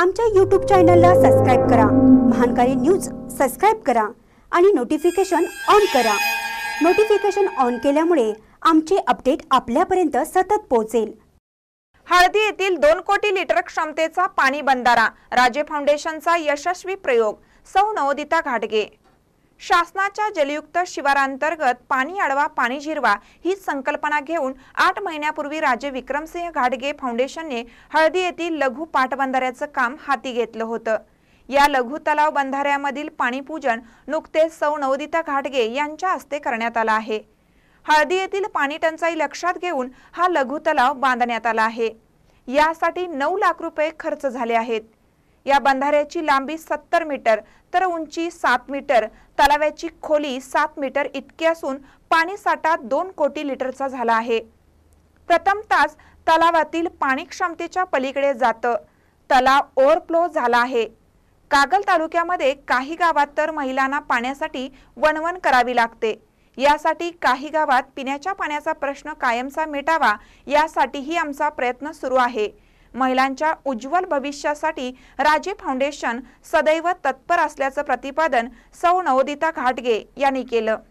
आमच्या यूट्यूब चॅनलला सबस्क्राईब करा महानकारी न्यूज सबस्क्राईब करा आणि नोटिफिकेशन ऑन करा नोटिफिकेशन ऑन केल्यामुळे आमचे अपडेट आपल्यापर्यंत सतत पोहोचेल हळदी येथील दोन कोटी लिटर क्षमतेचा पाणी बंधारा राजे फाउंडेशनचा यशस्वी प्रयोग सौ नवोदिता घाटगे शासनाच्या जलयुक्त शिवारांतर्गत पाणी अडवा पाणी जिरवा ही संकल्पना घेऊन आठ महिन्यापूर्वी राजे विक्रमसिंह घाटगे फाउंडेशनने हळदी येथील लघु पाटबंधाऱ्याचं काम हाती घेतलं होतं या लघु तलाव बंधाऱ्यामधील पाणीपूजन नुकतेच सौ नवदिता घाटगे यांच्या हस्ते करण्यात आलं आहे हळदी येथील पाणी टंचाई लक्षात घेऊन हा लघु तलाव बांधण्यात आला आहे यासाठी नऊ लाख रुपये खर्च झाले आहेत या बंधाऱ्याची लांबी सत्तर मीटर तर उंची सात मीटर तलाव्याची खोली सात मीटर इतकी असून पाणी साठा दोन कोटी लिटरचा झाला आहे प्रथम तास तलावातील पाणी क्षमतेच्या पलीकडे जातं तलाव ओव्हरफ्लो झाला आहे कागल तालुक्यामध्ये काही गावात तर महिलांना पाण्यासाठी वणवण करावी लागते यासाठी काही गावात पिण्याच्या पाण्याचा प्रश्न कायमचा मिटावा यासाठीही आमचा प्रयत्न सुरू आहे महिलांच्या उज्ज्वल भविष्यासाठी राजे फाउंडेशन सदैव तत्पर असल्याचं प्रतिपादन सौ नवोदिता घाटगे यांनी केलं